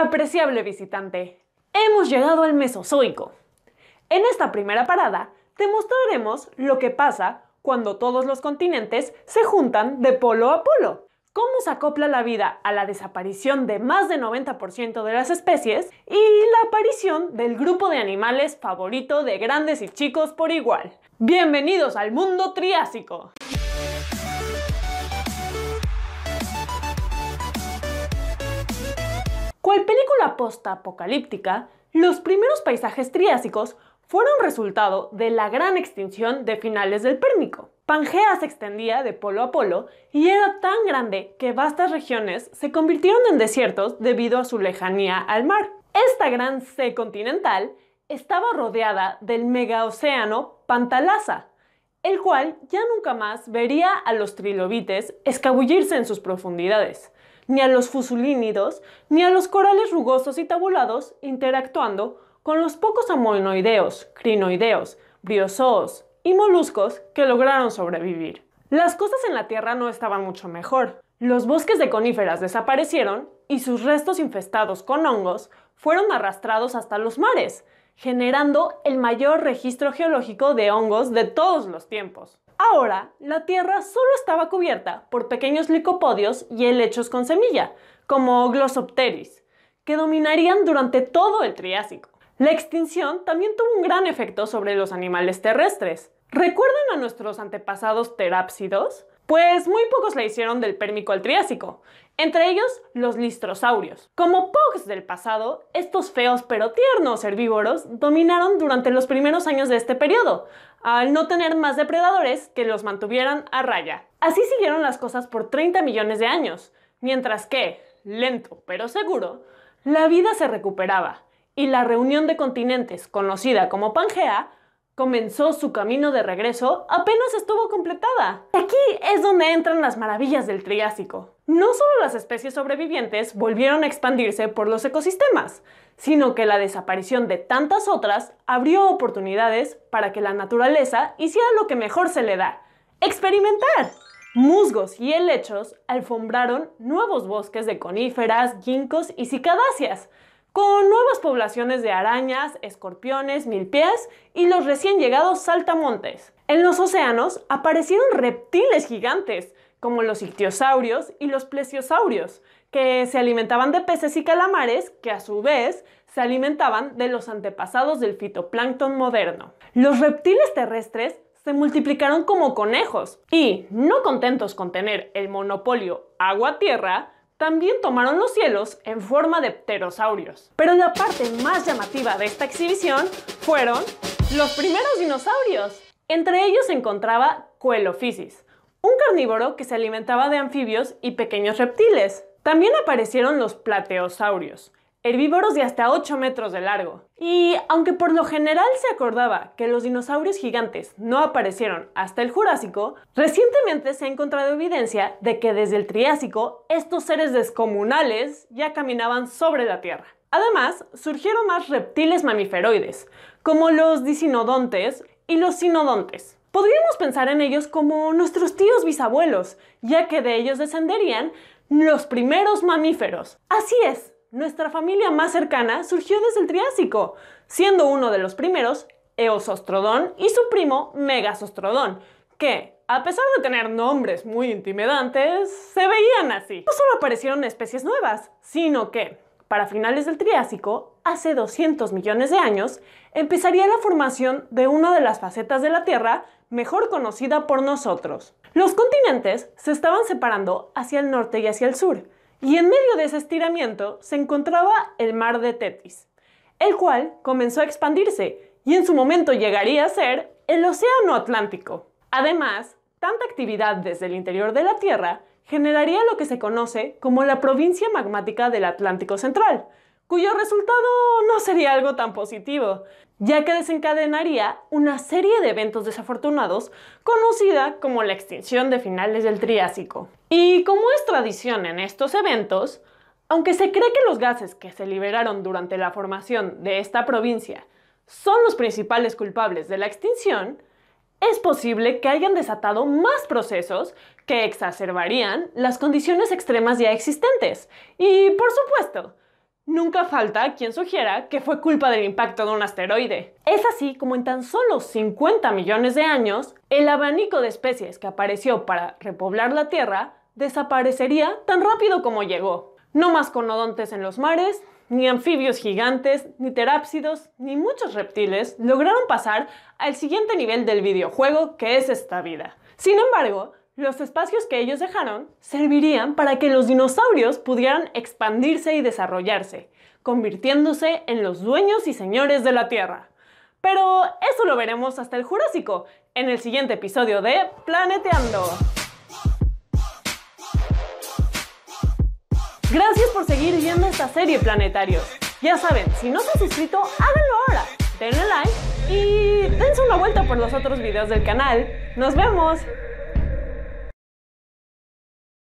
Apreciable visitante, hemos llegado al Mesozoico. En esta primera parada, te mostraremos lo que pasa cuando todos los continentes se juntan de polo a polo, cómo se acopla la vida a la desaparición de más del 90% de las especies y la aparición del grupo de animales favorito de grandes y chicos por igual. Bienvenidos al mundo Triásico. Cual película post-apocalíptica, los primeros paisajes triásicos fueron resultado de la gran extinción de finales del Pérmico. Pangea se extendía de polo a polo y era tan grande que vastas regiones se convirtieron en desiertos debido a su lejanía al mar. Esta gran C continental estaba rodeada del megaocéano Pantalasa, el cual ya nunca más vería a los trilobites escabullirse en sus profundidades, ni a los fusulínidos, ni a los corales rugosos y tabulados interactuando con los pocos amoinoideos, crinoideos, briozoos y moluscos que lograron sobrevivir. Las cosas en la Tierra no estaban mucho mejor. Los bosques de coníferas desaparecieron y sus restos infestados con hongos fueron arrastrados hasta los mares, generando el mayor registro geológico de hongos de todos los tiempos. Ahora, la tierra solo estaba cubierta por pequeños licopodios y helechos con semilla, como Glossopteris, que dominarían durante todo el Triásico. La extinción también tuvo un gran efecto sobre los animales terrestres. ¿Recuerdan a nuestros antepasados terápsidos? Pues muy pocos la hicieron del pérmico al triásico, entre ellos los listrosaurios. Como pogs del pasado, estos feos pero tiernos herbívoros dominaron durante los primeros años de este periodo, al no tener más depredadores que los mantuvieran a raya. Así siguieron las cosas por 30 millones de años, mientras que, lento pero seguro, la vida se recuperaba y la reunión de continentes, conocida como Pangea, comenzó su camino de regreso apenas estuvo completada. Aquí es donde entran las maravillas del Triásico. No solo las especies sobrevivientes volvieron a expandirse por los ecosistemas, sino que la desaparición de tantas otras abrió oportunidades para que la naturaleza hiciera lo que mejor se le da, experimentar. Musgos y helechos alfombraron nuevos bosques de coníferas, ginkgos y cicadáceas, con nuevas poblaciones de arañas, escorpiones, milpies y los recién llegados saltamontes. En los océanos aparecieron reptiles gigantes, como los ictiosaurios y los plesiosaurios, que se alimentaban de peces y calamares, que a su vez se alimentaban de los antepasados del fitoplancton moderno. Los reptiles terrestres se multiplicaron como conejos y, no contentos con tener el monopolio agua-tierra, también tomaron los cielos en forma de pterosaurios. Pero la parte más llamativa de esta exhibición fueron los primeros dinosaurios. Entre ellos se encontraba Coelophysis, un carnívoro que se alimentaba de anfibios y pequeños reptiles. También aparecieron los plateosaurios, herbívoros de hasta 8 metros de largo. Y aunque por lo general se acordaba que los dinosaurios gigantes no aparecieron hasta el Jurásico, recientemente se ha encontrado evidencia de que desde el Triásico estos seres descomunales ya caminaban sobre la Tierra. Además, surgieron más reptiles mamíferoides, como los disinodontes y los sinodontes. Podríamos pensar en ellos como nuestros tíos bisabuelos, ya que de ellos descenderían los primeros mamíferos. Así es, nuestra familia más cercana surgió desde el Triásico, siendo uno de los primeros Eosostrodón y su primo Megasostrodón, que, a pesar de tener nombres muy intimidantes, se veían así. No solo aparecieron especies nuevas, sino que, para finales del Triásico, hace 200 millones de años, empezaría la formación de una de las facetas de la Tierra mejor conocida por nosotros. Los continentes se estaban separando hacia el norte y hacia el sur, y en medio de ese estiramiento se encontraba el mar de Tetis, el cual comenzó a expandirse y en su momento llegaría a ser el Océano Atlántico. Además, tanta actividad desde el interior de la Tierra generaría lo que se conoce como la provincia magmática del Atlántico Central, cuyo resultado no sería algo tan positivo, ya que desencadenaría una serie de eventos desafortunados conocida como la extinción de finales del Triásico. Y como es tradición en estos eventos, aunque se cree que los gases que se liberaron durante la formación de esta provincia son los principales culpables de la extinción, es posible que hayan desatado más procesos que exacerbarían las condiciones extremas ya existentes. Y, por supuesto, Nunca falta quien sugiera que fue culpa del impacto de un asteroide. Es así como en tan solo 50 millones de años, el abanico de especies que apareció para repoblar la Tierra desaparecería tan rápido como llegó. No más conodontes en los mares, ni anfibios gigantes, ni terápsidos, ni muchos reptiles lograron pasar al siguiente nivel del videojuego que es esta vida. Sin embargo, los espacios que ellos dejaron servirían para que los dinosaurios pudieran expandirse y desarrollarse, convirtiéndose en los dueños y señores de la Tierra. Pero eso lo veremos hasta el Jurásico, en el siguiente episodio de Planeteando. Gracias por seguir viendo esta serie planetarios. Ya saben, si no se has suscrito, háganlo ahora. Denle like y dense una vuelta por los otros videos del canal. ¡Nos vemos!